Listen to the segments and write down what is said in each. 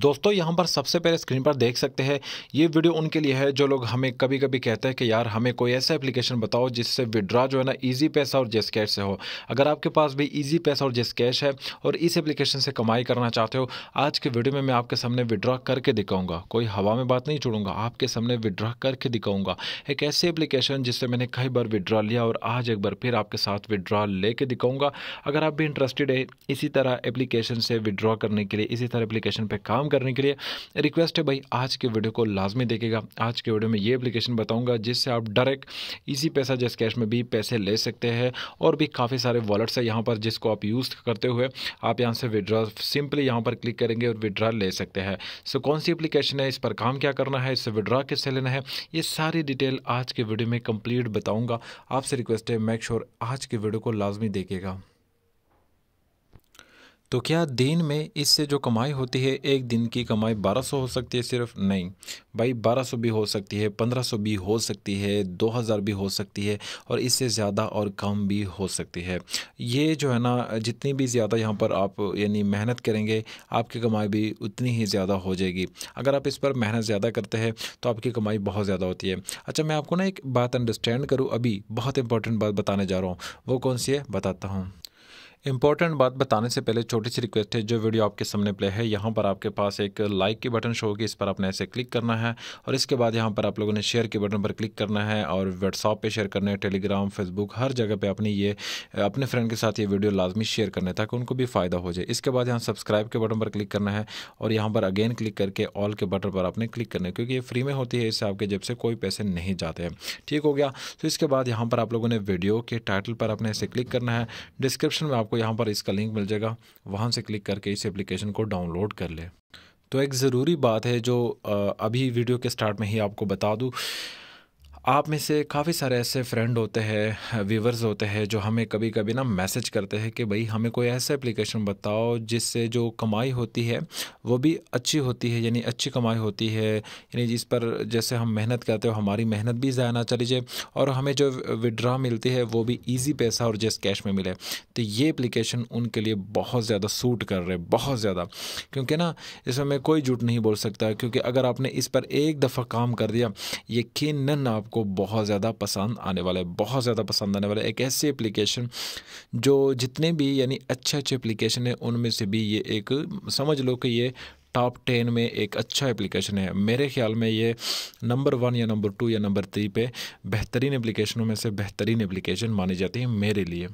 दोस्तों यहाँ पर सबसे पहले स्क्रीन पर देख सकते हैं ये वीडियो उनके लिए है जो लोग हमें कभी कभी कहते हैं कि यार हमें कोई ऐसा एप्लीकेशन बताओ जिससे विड्रा जो है ना ईजी पैसा और जेस कैश से हो अगर आपके पास भी ईजी पैसा और जेस कैश है और इस एप्लीकेशन से कमाई करना चाहते हो आज के वीडियो में मैं आपके सामने विड्रा करके दिखाऊंगा कोई हवा में बात नहीं छोड़ूंगा आपके सामने विड्रा करके दिखाऊंगा एक ऐसी एप्लीकेशन जिससे मैंने कई बार विड्रा लिया और आज एक बार फिर आपके साथ विड्रा लेके दिखाऊंगा अगर आप भी इंटरेस्टेड है इसी तरह एप्लीकेशन से विड्रॉ करने के लिए इसी तरह एप्लीकेशन पर काम काम करने के लिए रिक्वेस्ट है भाई आज के वीडियो को लाजमी देखेगा आज के वीडियो में ये एप्लीकेशन बताऊँगा जिससे आप डायरेक्ट इसी पैसा जैस कैश में भी पैसे ले सकते हैं और भी काफ़ी सारे वॉलेट्स हैं यहाँ पर जिसको आप यूज़ करते हुए आप यहाँ से विड्रॉ सिंपली यहाँ पर क्लिक करेंगे और विड्रॉ ले सकते हैं सो कौन सी एप्लीकेशन है इस पर काम क्या करना है इससे विड्रॉ कैसे लेना है ये सारी डिटेल आज के वीडियो में कंप्लीट बताऊंगा आपसे रिक्वेस्ट है मेक श्योर आज के वीडियो को लाजमी देखेगा तो क्या दिन में इससे जो कमाई होती है एक दिन की कमाई 1200 हो सकती है सिर्फ नहीं भाई 1200 भी हो सकती है 1500 भी हो सकती है 2000 भी हो सकती है और इससे ज़्यादा और कम भी हो सकती है ये जो है ना जितनी भी ज़्यादा यहाँ पर आप यानी मेहनत करेंगे आपकी कमाई भी उतनी ही ज़्यादा हो जाएगी अगर आप इस पर मेहनत ज़्यादा करते हैं तो आपकी कमाई बहुत ज़्यादा होती है अच्छा मैं आपको ना एक बात अंडरस्टैंड करूँ अभी बहुत इंपॉर्टेंट बात बताने जा रहा हूँ वो कौन सी है बताता हूँ इंपॉर्टेंट बात बताने से पहले छोटी सी रिक्वेस्ट है जो वीडियो आपके सामने प्ले है यहाँ पर आपके पास एक लाइक की बटन शो होगी इस पर आपने ऐसे क्लिक करना है और इसके बाद यहाँ पर आप लोगों ने शेयर के बटन पर क्लिक करना है और व्हाट्सअप पे शेयर करना है टेलीग्राम फेसबुक हर जगह पे अपनी ये अपने फ्रेंड के साथ ये वीडियो लाजमी शेयर करना है ताकि उनको भी फ़ायदा हो जाए इसके बाद यहाँ सब्सक्राइब के बटन पर क्लिक करना है और यहाँ पर अगेन क्लिक करके ऑल के बटन पर आपने क्लिक करना है क्योंकि ये फ्री में होती है इससे आपके जब से कोई पैसे नहीं जाते हैं ठीक हो गया तो इसके बाद यहाँ पर आप लोगों ने वीडियो के टाइटल पर अपने ऐसे क्लिक करना है डिस्क्रिप्शन में आपको यहाँ पर इसका लिंक मिल जाएगा वहाँ से क्लिक करके इस एप्लीकेशन को डाउनलोड कर ले तो एक ज़रूरी बात है जो अभी वीडियो के स्टार्ट में ही आपको बता दूँ आप में से काफ़ी सारे ऐसे फ्रेंड होते हैं व्यूवर्स होते हैं जो हमें कभी कभी ना मैसेज करते हैं कि भाई हमें कोई ऐसा एप्लीकेशन बताओ जिससे जो कमाई होती है वो भी अच्छी होती है यानी अच्छी कमाई होती है यानी जिस पर जैसे हम मेहनत करते हो हमारी मेहनत भी ज़ाया ना चली जाए और हमें जो विड्रा मिलती है वो भी ईजी पैसा और जैस कैश में मिले तो ये एप्लीकेशन उनके लिए बहुत ज़्यादा सूट कर रहे बहुत ज़्यादा क्योंकि ना इसमें मैं कोई झूठ नहीं बोल सकता क्योंकि अगर आपने इस पर एक दफ़ा काम कर दिया यकीन आप आपको बहुत ज़्यादा पसंद आने वाला है बहुत ज़्यादा पसंद आने वाला है एक ऐसी एप्लीकेशन जो जितने भी यानी अच्छे अच्छे एप्लीकेशन है उनमें से भी ये एक समझ लो कि ये टॉप टेन में एक अच्छा एप्लीकेशन है मेरे ख्याल में ये नंबर वन या नंबर टू या नंबर थ्री पे बेहतरीन एप्लीकेशनों में से बेहतरीन एप्लीकेशन मानी जाती है मेरे लिए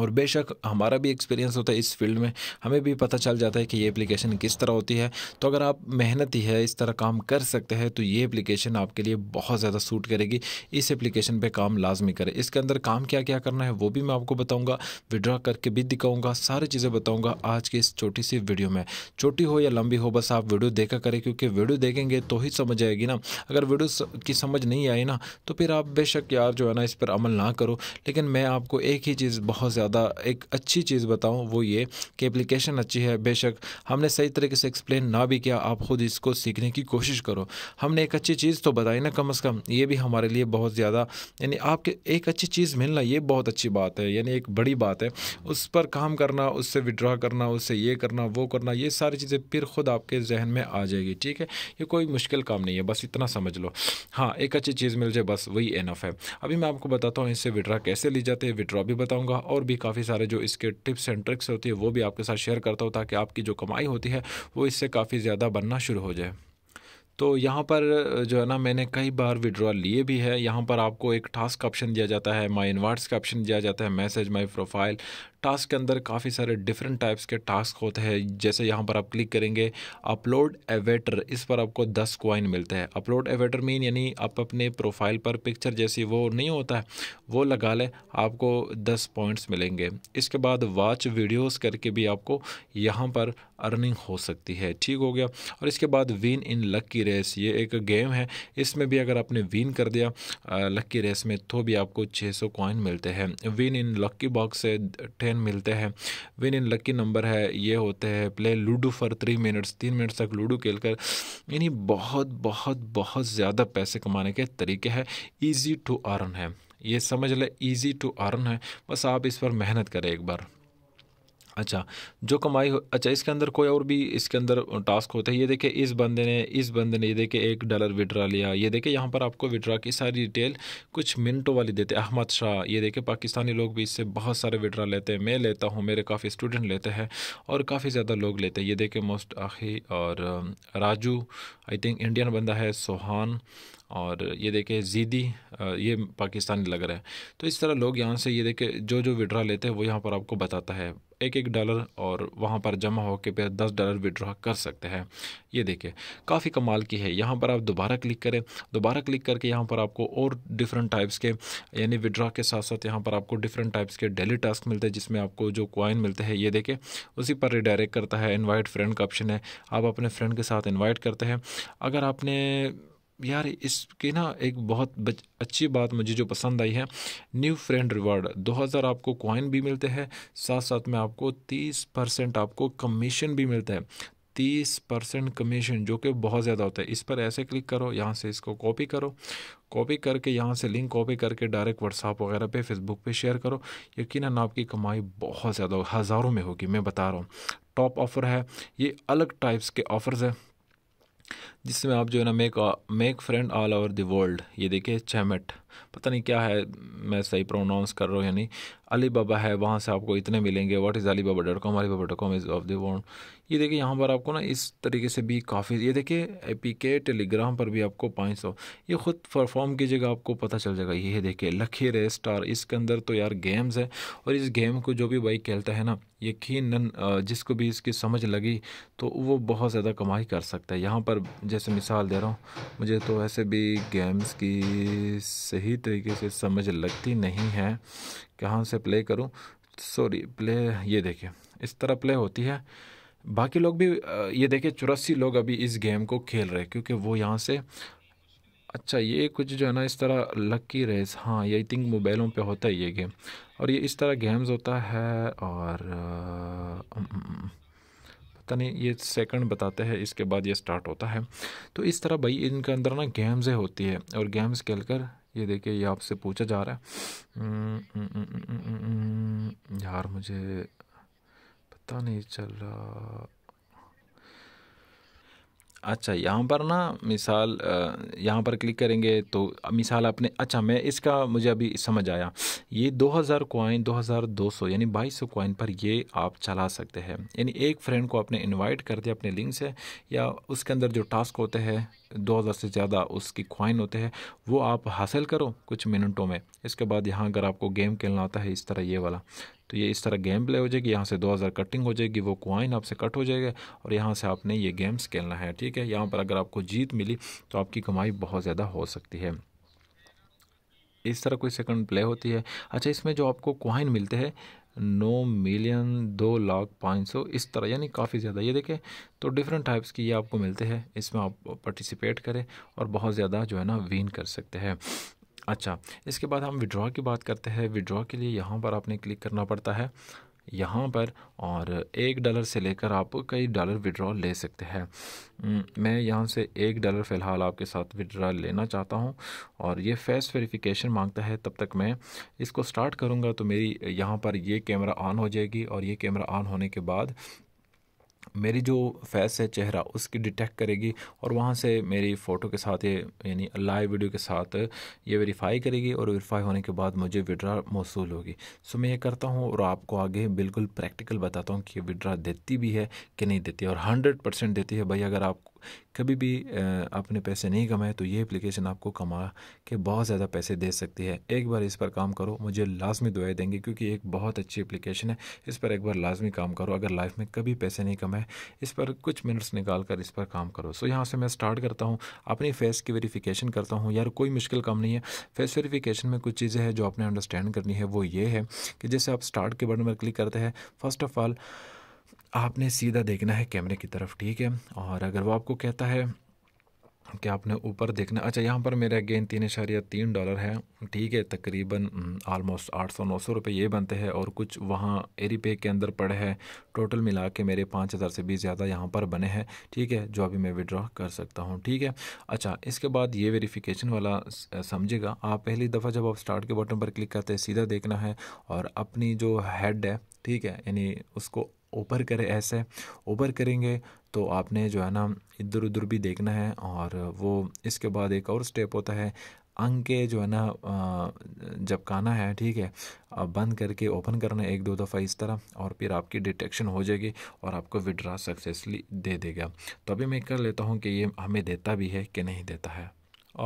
और बेशक हमारा भी एक्सपीरियंस होता है इस फील्ड में हमें भी पता चल जाता है कि ये एप्लीकेशन किस तरह होती है तो अगर आप मेहनत ही है इस तरह काम कर सकते हैं तो ये एप्लीकेशन आपके लिए बहुत ज़्यादा सूट करेगी इस एप्लीकेशन पे काम लाजमी करें इसके अंदर काम क्या क्या करना है वो भी मैं आपको बताऊँगा विड्रॉ करके भी दिखाऊँगा सारी चीज़ें बताऊँगा आज की इस छोटी सी वीडियो में छोटी हो या लंबी हो बस आप वीडियो देखा करें क्योंकि वीडियो देखेंगे तो ही समझ आएगी ना अगर वीडियो की समझ नहीं आई ना तो फिर आप बेशक यार जो है ना इस पर अमल ना करो लेकिन मैं आपको एक ही चीज़ बहुत ज़्यादा ज़्यादा एक अच्छी चीज़ बताऊँ वो ये कि एप्लीकेशन अच्छी है बेशक हमने सही तरीके से एक्सप्लेन ना भी किया आप खुद इसको सीखने की कोशिश करो हमने एक अच्छी चीज़ तो बताई ना कम अज़ कम ये भी हमारे लिए बहुत ज़्यादा यानी आपके एक अच्छी चीज़ मिलना ये बहुत अच्छी बात है यानी एक बड़ी बात है उस पर काम करना उससे विड्रॉ करना उससे ये करना वो करना ये सारी चीज़ें फिर खुद आपके जहन में आ जाएगी ठीक है ये कोई मुश्किल काम नहीं है बस इतना समझ लो हाँ एक अच्छी चीज़ मिल जाए बस वही एनफ है अभी मैं आपको बताता हूँ इससे विड्रा कैसे ली जाती है विड्रा भी बताऊँगा और भी काफ़ी सारे जो इसके टिप्स एंड ट्रिक्स होती है वो भी आपके साथ शेयर करता हूँ ताकि आपकी जो कमाई होती है वो इससे काफ़ी ज़्यादा बनना शुरू हो जाए तो यहाँ पर जो है ना मैंने कई बार विड्रॉल लिए भी है यहाँ पर आपको एक टास्क ऑप्शन दिया जाता है माई इनवर्ट्स का ऑप्शन दिया जाता है मैसेज माई प्रोफाइल टास्क के अंदर काफ़ी सारे डिफरेंट टाइप्स के टास्क होते हैं जैसे यहाँ पर आप क्लिक करेंगे अपलोड एवेटर इस पर आपको दस क्वाइन मिलते हैं अपलोड एवेटर मीन यानी आप अपने प्रोफाइल पर पिक्चर जैसी वो नहीं होता है वो लगा लें आपको दस पॉइंट्स मिलेंगे इसके बाद वाच वीडियोज़ करके भी आपको यहाँ पर अर्निंग हो सकती है ठीक हो गया और इसके बाद विन इन लक्की रेस ये एक गेम है इसमें भी अगर आपने विन कर दिया लक्की रेस में तो भी आपको 600 सौ मिलते हैं विन इन लक्की बॉक्स से कैफेन मिलते हैं विन इन लकी नंबर है ये होते हैं play ludo for three minutes तीन मिनट तक लूडो खेल कर यानी बहुत बहुत बहुत ज़्यादा पैसे कमाने के तरीके हैं ईजी टू अर्न है ये समझ ले ईजी टू अर्न है बस आप इस पर मेहनत करें एक बार अच्छा जो कमाई हो अच्छा इसके अंदर कोई और भी इसके अंदर टास्क होता है ये देखिए इस बंदे ने इस बंदे ने ये देखिए एक डॉलर विड्रा लिया ये देखिए यहाँ पर आपको विड्रा की सारी डिटेल कुछ मिनटों वाली देते हैं अहमद शाह ये देखिए पाकिस्तानी लोग भी इससे बहुत सारे विड्रा लेते हैं मैं लेता हूँ मेरे काफ़ी स्टूडेंट लेते हैं और काफ़ी ज़्यादा लोग लेते हैं ये देखे मोस्ट आखिर और राजू आई थिंक इंडियन बंदा है सोहान और ये देखे जीदी ये पाकिस्तानी लग रहा है तो इस तरह लोग यहाँ से ये देखे जो जो विड्रा लेते हैं वो यहाँ पर आपको बताता है एक एक डॉलर और वहाँ पर जमा होकर फिर दस डॉलर विड्रॉ कर सकते हैं ये देखिए काफ़ी कमाल की है यहाँ पर आप दोबारा क्लिक करें दोबारा क्लिक करके यहाँ पर आपको और डिफरेंट टाइप्स के यानी विड्रॉ के साथ साथ यहाँ पर आपको डिफरेंट टाइप्स के डेली टास्क मिलते हैं जिसमें आपको जो क्वाइन मिलते हैं ये देखें उसी पर रिडायरेक्ट करता है इन्वाइट फ्रेंड का ऑप्शन है आप अपने फ्रेंड के साथ इन्वाइट करते हैं अगर आपने यार इसके ना एक बहुत बच, अच्छी बात मुझे जो पसंद आई है न्यू फ्रेंड रिवार्ड 2000 आपको कॉइन भी मिलते हैं साथ साथ में आपको 30 परसेंट आपको कमीशन भी मिलता है तीस परसेंट कमीशन जो कि बहुत ज़्यादा होता है इस पर ऐसे क्लिक करो यहाँ से इसको कॉपी करो कॉपी करके यहाँ से लिंक कॉपी करके डायरेक्ट व्हाट्सअप वगैरह पे फेसबुक पे शेयर करो यकीन आपकी कमाई बहुत ज़्यादा होगी हज़ारों में होगी मैं बता रहा हूँ टॉप ऑफ़र है ये अलग टाइप्स के ऑफ़र्स हैं जिसमें आप जो है ना make make friend all over the world ये देखिए चैमेट पता नहीं क्या है मैं सही प्रोनाउंस कर रहा हूँ या नहीं अली बाबा है वहाँ से आपको इतने मिलेंगे what is Alibaba dot com Alibaba dot com is of the world ये देखिए यहाँ पर आपको ना इस तरीके से भी काफ़ी ये देखिए ए पी के टेलीग्राम पर भी आपको पाँच सौ ये खुद परफॉर्म कीजिएगा आपको पता चल जाएगा ये देखिए लखी रे स्टार इसके अंदर तो यार गेम्स है और इस गेम को जो भी भाई खेलता है ना यकीन जिसको भी इसकी समझ लगी तो वो बहुत ज़्यादा कमाई कर सकता है यहाँ पर जैसे मिसाल दे रहा हूँ मुझे तो ऐसे भी गेम्स की सही तरीके से समझ लगती नहीं है कहाँ से प्ले करूँ सॉरी प्ले ये देखिए इस तरह प्ले होती है बाकी लोग भी ये देखिए चौरासी लोग अभी इस गेम को खेल रहे हैं क्योंकि वो यहाँ से अच्छा ये कुछ जो है ना इस तरह लकी रेस हाँ ये आई थिंक मोबाइलों पे होता है ये गेम और ये इस तरह गेम्स होता है और आ, आ, आ, नहीं ये सेकंड बताते हैं इसके बाद ये स्टार्ट होता है तो इस तरह भाई इनके अंदर ना गेम्स होती है और गेम्स खेल कर ये देखिए ये आपसे पूछा जा रहा है हम्म, हम्म, हम्म, यार मुझे पता नहीं चल रहा अच्छा यहाँ पर ना मिसाल यहाँ पर क्लिक करेंगे तो मिसाल आपने अच्छा मैं इसका मुझे अभी समझ आया ये 2000 कोइन दो यानी 2200 कोइन पर ये आप चला सकते हैं यानी एक फ्रेंड को आपने इनवाइट कर दिया अपने लिंक से या उसके अंदर जो टास्क होते हैं दो हज़ार से ज़्यादा उसकी क्वाइन होते हैं वो आप हासिल करो कुछ मिनटों में इसके बाद यहाँ अगर आपको गेम खेलना आता है इस तरह ये वाला तो ये इस तरह गेम प्ले हो जाएगी यहाँ से 2000 कटिंग हो जाएगी वो क्वाइन आपसे कट हो जाएगा और यहाँ से आपने ये गेम्स खेलना है ठीक है यहाँ पर अगर आपको जीत मिली तो आपकी कमाई बहुत ज़्यादा हो सकती है इस तरह कोई सेकंड प्ले होती है अच्छा इसमें जो आपको क्वाइन मिलते हैं नौ मिलियन दो लाख पाँच सौ इस तरह यानी काफ़ी ज़्यादा ये देखें तो डिफरेंट टाइप्स की ये आपको मिलते हैं इसमें आप पार्टिसिपेट करें और बहुत ज़्यादा जो है ना विन कर सकते हैं अच्छा इसके बाद हम विड्रॉ की बात करते हैं विड्रॉ के लिए यहाँ पर आपने क्लिक करना पड़ता है यहाँ पर और एक डॉलर से लेकर आप कई डॉलर विड्रॉ ले सकते हैं मैं यहाँ से एक डॉलर फ़िलहाल आपके साथ विड्रॉ लेना चाहता हूँ और ये फेस वेरिफिकेशन मांगता है तब तक मैं इसको स्टार्ट करूँगा तो मेरी यहाँ पर ये कैमरा ऑन हो जाएगी और ये कैमरा ऑन होने के बाद मेरी जो फेस है चेहरा उसकी डिटेक्ट करेगी और वहाँ से मेरी फ़ोटो के साथ ये यानी लाइव वीडियो के साथ ये वेरीफाई करेगी और वेरीफाई होने के बाद मुझे विड्रा मौसू होगी सो मैं ये करता हूँ और आपको आगे बिल्कुल प्रैक्टिकल बताता हूँ कि विड्रा देती भी है कि नहीं देती और हंड्रेड परसेंट देती है भाई अगर आप कभी भी आपने पैसे नहीं कमाए तो ये एप्लीकेशन आपको कमा के बहुत ज़्यादा पैसे दे सकती है एक बार इस पर काम करो मुझे लाजमी दुआएं देंगे क्योंकि एक बहुत अच्छी एप्लीकेशन है इस पर एक बार लाजमी काम करो अगर लाइफ में कभी पैसे नहीं कमाए इस पर कुछ मिनट्स निकाल कर इस पर काम करो सो यहाँ से मैं स्टार्ट करता हूँ अपनी फेस की वेरीफिकेशन करता हूँ यार कोई मुश्किल काम नहीं है फेस वेरीफिकेशन में कुछ चीज़ें हैं जो आपने अंडरस्टैंड करनी है वो ये है कि जैसे आप स्टार्ट के बटन पर क्लिक करते हैं फर्स्ट ऑफ ऑल आपने सीधा देखना है कैमरे की तरफ ठीक है और अगर वो आपको कहता है कि आपने ऊपर देखना अच्छा यहाँ पर मेरा गेन तीन इशारिया तीन डॉलर है ठीक है तकरीबन आलमोस्ट आठ सौ नौ सौ रुपये ये बनते हैं और कुछ वहाँ एरी पे के अंदर पड़े हैं टोटल मिला के मेरे पाँच हज़ार से भी ज़्यादा यहाँ पर बने हैं ठीक है जो अभी मैं विड्रॉ कर सकता हूँ ठीक है अच्छा इसके बाद ये वेरीफिकेशन वाला समझेगा आप पहली दफ़ा जब आप स्टार्ट के बटन पर क्लिक करते हैं सीधा देखना है और अपनी जो हेड है ठीक है यानी उसको ऊपर करें ऐसे ऊपर करेंगे तो आपने जो है ना इधर उधर भी देखना है और वो इसके बाद एक और स्टेप होता है अंग के जो है ना जब काना है ठीक है बंद करके ओपन करना एक दो दफ़ा इस तरह और फिर आपकी डिटेक्शन हो जाएगी और आपको विड्रा सक्सेसली दे देगा तो अभी मैं कर लेता हूँ कि ये हमें देता भी है कि नहीं देता है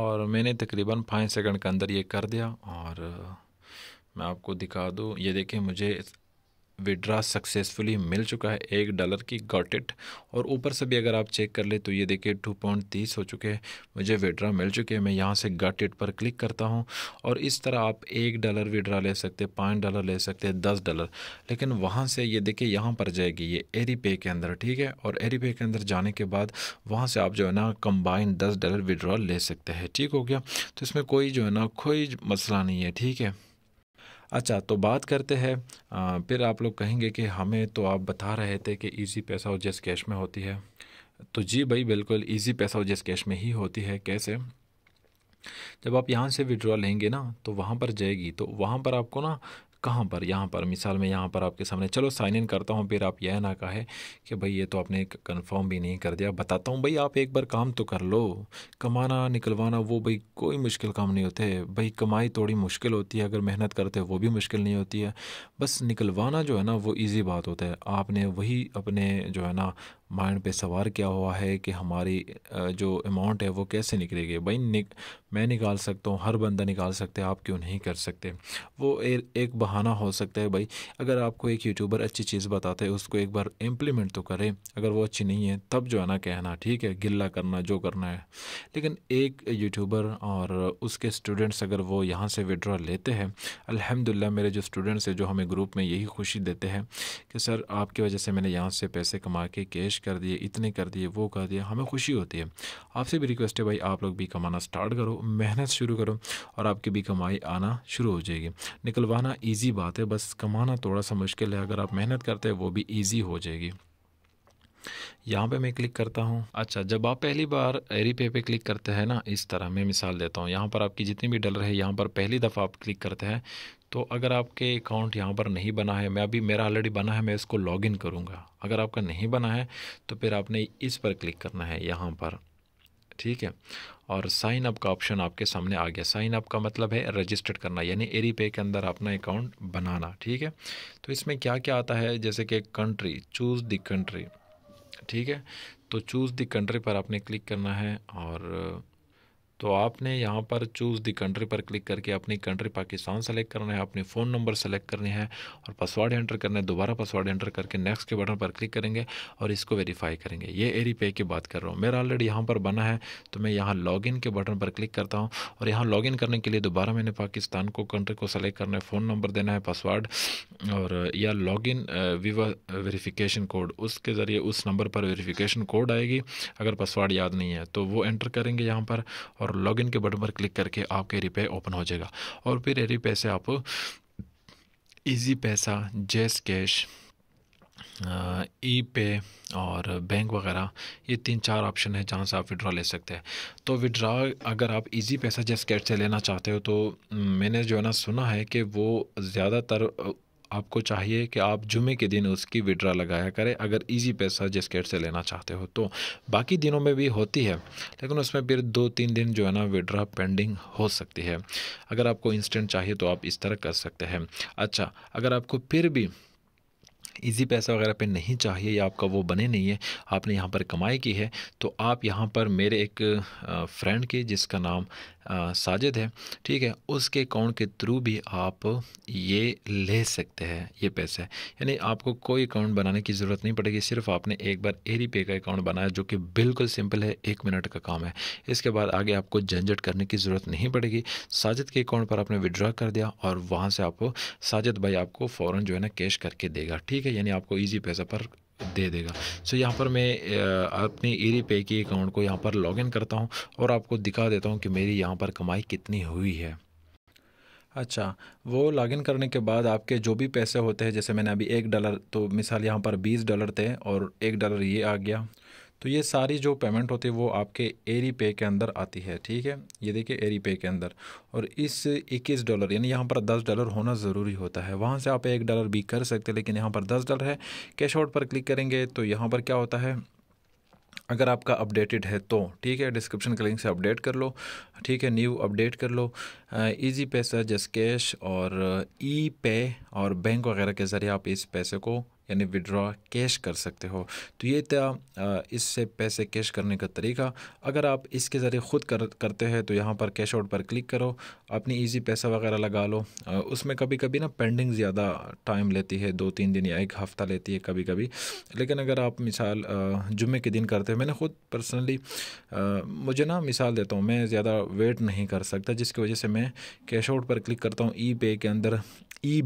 और मैंने तकरीबन पाँच सेकंड के अंदर ये कर दिया और मैं आपको दिखा दूँ ये देखिए मुझे विड्रा सक्सेसफुली मिल चुका है एक डॉलर की गॉट इट और ऊपर से भी अगर आप चेक कर ले तो ये देखिए टू पॉइंट तीस हो चुके हैं मुझे विड्रा मिल चुके हैं मैं यहाँ से गॉट इट पर क्लिक करता हूँ और इस तरह आप एक डॉलर विड्रा ले सकते हैं पाँच डॉलर ले सकते हैं दस डॉलर लेकिन वहाँ से ये देखिए यहाँ पर जाएगी ये एरी पे के अंदर ठीक है और एरी पे के अंदर जाने के बाद वहाँ से आप जो है ना कम्बाइन दस डॉलर विड्रॉल ले सकते हैं ठीक हो गया तो इसमें कोई जो है ना कोई मसला नहीं है ठीक है अच्छा तो बात करते हैं फिर आप लोग कहेंगे कि हमें तो आप बता रहे थे कि ईजी पैसा और जैस कैश में होती है तो जी भाई बिल्कुल ईजी पैसा और जैस कैश में ही होती है कैसे जब आप यहाँ से विड्रॉ लेंगे ना तो वहाँ पर जाएगी तो वहाँ पर आपको ना कहाँ पर यहाँ पर मिसाल में यहाँ पर आपके सामने चलो साइन इन करता हूँ फिर आप यह ना कहे कि भाई ये तो आपने कन्फर्म भी नहीं कर दिया बताता हूँ भाई आप एक बार काम तो कर लो कमाना निकलवाना वो भाई कोई मुश्किल काम नहीं होते भाई कमाई थोड़ी मुश्किल होती है अगर मेहनत करते वो भी मुश्किल नहीं होती है बस निकलवाना जो है ना वो ईजी बात होता है आपने वही अपने जो है ना माइंड पे सवार किया हुआ है कि हमारी जो अमाउंट है वो कैसे निकलेगी भाई निक मैं निकाल सकता हूँ हर बंदा निकाल सकते है आप क्यों नहीं कर सकते वो ए, एक बहाना हो सकता है भाई अगर आपको एक यूट्यूबर अच्छी चीज़ बताते हैं उसको एक बार इम्प्लीमेंट तो करें अगर वो अच्छी नहीं है तब जो है ना कहना ठीक है गिल्ला करना जो करना है लेकिन एक यूट्यूबर और उसके स्टूडेंट्स अगर वो यहाँ से विड्रॉ लेते हैं अलहमदिल्ला मेरे जो स्टूडेंट्स हैं जो हमें ग्रुप में यही खुशी देते हैं कि सर आपकी वजह से मैंने यहाँ से पैसे कमा के कैश कर दिए इतने कर दिए वो कर दिए हमें खुशी होती है आपसे भी रिक्वेस्ट है भाई आप लोग भी कमाना स्टार्ट करो मेहनत शुरू करो और आपकी भी कमाई आना शुरू हो जाएगी निकलवाना ईजी बात है बस कमाना थोड़ा सा मुश्किल है अगर आप मेहनत करते हैं वो भी ईजी हो जाएगी यहाँ पे मैं क्लिक करता हूँ अच्छा जब आप पहली बार एरी पे पे क्लिक करते हैं ना इस तरह मैं मिसाल देता हूँ यहाँ पर आपकी जितनी भी डलर है यहाँ पर पहली दफ़ा आप क्लिक करते हैं तो अगर आपके अकाउंट यहाँ पर नहीं बना है मैं अभी मेरा ऑलरेडी बना है मैं इसको लॉग इन करूँगा अगर आपका नहीं बना है तो फिर आपने इस पर क्लिक करना है यहाँ पर ठीक है और साइन अप का ऑप्शन आपके सामने आ गया साइन अप का मतलब है रजिस्टर्ड करना यानी एरी पे के अंदर अपना अकाउंट बनाना ठीक है तो इसमें क्या क्या आता है जैसे कि कंट्री चूज़ द कंट्री ठीक है तो चूज़ द कंट्री पर आपने क्लिक करना है और तो आपने यहाँ पर चूज़ दी कंट्री पर क्लिक करके अपनी कंट्री पाकिस्तान सेलेक्ट करना है अपनी फ़ोन नंबर सेलेक्ट करने है और पासवर्ड एंटर करना है दोबारा पासवर्ड एंटर करके नेक्स्ट के बटन पर क्लिक करेंगे और इसको वेरीफाई करेंगे ये एरी पे की बात कर रहा हूँ मेरा ऑलरेडी यहाँ पर बना है तो मैं यहाँ लॉगिन के बटन पर क्लिक करता हूँ और यहाँ लॉगिन करने के लिए दोबारा मैंने पाकिस्तान को कंट्री को सेलेक्ट करना है फ़ोन नंबर देना है पासवर्ड और या लॉगिन वीवा वेरीफिकेशन कोड उसके ज़रिए उस नंबर पर वेरीफिकेशन कोड आएगी अगर पासवर्ड याद नहीं है तो वो एंटर करेंगे यहाँ पर और लॉग लॉगिन के बटन पर क्लिक करके आपके रिपे ओपन हो जाएगा और फिर एरी पे से आप इजी पैसा जैस कैश ई पे और बैंक वगैरह ये तीन चार ऑप्शन है जहाँ से आप विड्रा ले सकते हैं तो विड्रा अगर आप इजी पैसा जैस कैश से लेना चाहते हो तो मैंने जो है ना सुना है कि वो ज़्यादातर आपको चाहिए कि आप जुमे के दिन उसकी विड्रा लगाया करें अगर इजी पैसा जिसकेट से लेना चाहते हो तो बाकी दिनों में भी होती है लेकिन उसमें फिर दो तीन दिन जो है ना विड्रा पेंडिंग हो सकती है अगर आपको इंस्टेंट चाहिए तो आप इस तरह कर सकते हैं अच्छा अगर आपको फिर भी इजी पैसा वगैरह पे नहीं चाहिए या आपका वो बने नहीं है आपने यहाँ पर कमाई की है तो आप यहाँ पर मेरे एक फ्रेंड के जिसका नाम साजिद है ठीक है उसके अकाउंट के थ्रू भी आप ये ले सकते हैं ये पैसा यानी आपको कोई अकाउंट बनाने की ज़रूरत नहीं पड़ेगी सिर्फ आपने एक बार एरी पे का अकाउंट बनाया जो कि बिल्कुल सिंपल है एक मिनट का काम है इसके बाद आगे आपको झंझट करने की ज़रूरत नहीं पड़ेगी साजिद के अकाउंट पर आपने विड्रा कर दिया और वहाँ से आप साजिद भाई आपको फ़ौर जो है ना कैश करके देगा ठीक है यानी आपको ईजी पैसा पर दे देगा सो यहाँ पर मैं अपने एरी पे के अकाउंट को यहाँ पर लॉगिन करता हूँ और आपको दिखा देता हूँ कि मेरी यहाँ पर कमाई कितनी हुई है अच्छा वो लॉगिन करने के बाद आपके जो भी पैसे होते हैं जैसे मैंने अभी एक डॉलर तो मिसाल यहाँ पर बीस डॉलर थे और एक डॉलर ये आ गया तो ये सारी जो पेमेंट होती है वो आपके एरी पे के अंदर आती है ठीक है ये देखिए एरी पे के अंदर और इस इक्कीस डॉलर यानी यहाँ पर दस डॉलर होना ज़रूरी होता है वहाँ से आप एक डॉलर भी कर सकते हैं लेकिन यहाँ पर दस डॉलर है कैश आउट पर क्लिक करेंगे तो यहाँ पर क्या होता है अगर आपका अपडेटेड है तो ठीक है डिस्क्रिप्शन के लिंक से अपडेट कर लो ठीक है न्यू अपडेट कर लो इजी पैसा जस कैश और ई पे e और बैंक वगैरह के ज़रिए आप इस पैसे को यानी विड्रॉ कैश कर सकते हो तो ये था इससे पैसे कैश करने का तरीका अगर आप इसके ज़रिए ख़ुद कर करते हैं तो यहाँ पर कैश आउट पर क्लिक करो अपनी इजी पैसा वगैरह लगा लो उसमें कभी कभी ना पेंडिंग ज़्यादा टाइम लेती है दो तीन दिन या एक हफ़्ता लेती है कभी कभी लेकिन अगर आप मिसाल जुमे के दिन करते हो मैंने ख़ुद पर्सनली मुझे ना मिसाल देता हूँ मैं ज़्यादा वेट नहीं कर सकता जिसकी वजह से मैं कैश आउट पर क्लिक करता हूँ ई के अंदर ई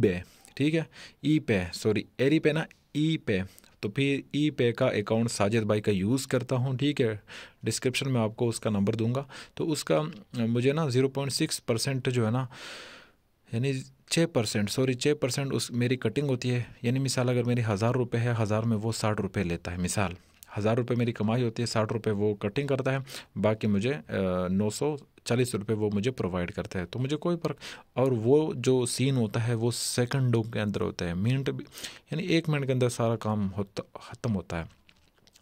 ठीक है ई पे सॉरी एरी पे ना ई पे तो फिर ई पे का अकाउंट साजिद भाई का यूज़ करता हूँ ठीक है डिस्क्रिप्शन में आपको उसका नंबर दूंगा तो उसका मुझे ना ज़ीरो पॉइंट सिक्स परसेंट जो है ना यानी छः परसेंट सॉरी छः परसेंट उस मेरी कटिंग होती है यानी मिसाल अगर मेरी हज़ार रुपये है हज़ार में वो साठ रुपये लेता है मिसाल हज़ार रुपये मेरी कमाई होती है साठ रुपये वो कटिंग करता है बाकी मुझे नौ सौ चालीस रुपये वो मुझे प्रोवाइड करता है तो मुझे कोई फर्क और वो जो सीन होता है वो सेकंडों के अंदर होता है मिनट यानी एक मिनट के अंदर सारा काम होता ख़त्म होता है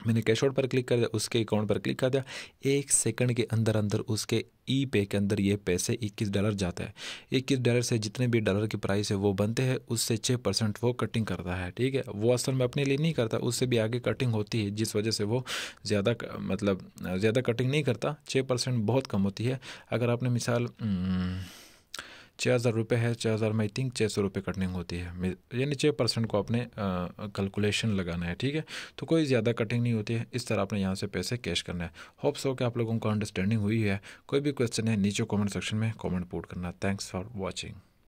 मैंने कैश आउट पर क्लिक कर दिया उसके अकाउंट पर क्लिक कर दिया एक सेकंड के अंदर अंदर उसके ई पे के अंदर ये पैसे 21 डॉलर जाता है 21 डॉलर से जितने भी डॉलर की प्राइस है वो बनते हैं उससे 6 परसेंट वो कटिंग करता है ठीक है वो असल में अपने लिए नहीं करता उससे भी आगे कटिंग होती है जिस वजह से वो ज़्यादा मतलब ज़्यादा कटिंग नहीं करता छः परसेंट बहुत कम होती है अगर आपने मिसाल हम्म, छः हज़ार रुपये है छः हज़ार में आई थिंक छः सौ रुपये कटिंग होती है यानी छः परसेंट को आपने कैलकुलेशन लगाना है ठीक है तो कोई ज़्यादा कटिंग नहीं होती है इस तरह आपने यहाँ से पैसे कैश करना है होप्स हो कि आप लोगों को अंडरस्टैंडिंग हुई है कोई भी क्वेश्चन है नीचे कॉमेंट सेक्शन में कॉमेंट पोर्ट करना थैंक्स फॉर वॉचिंग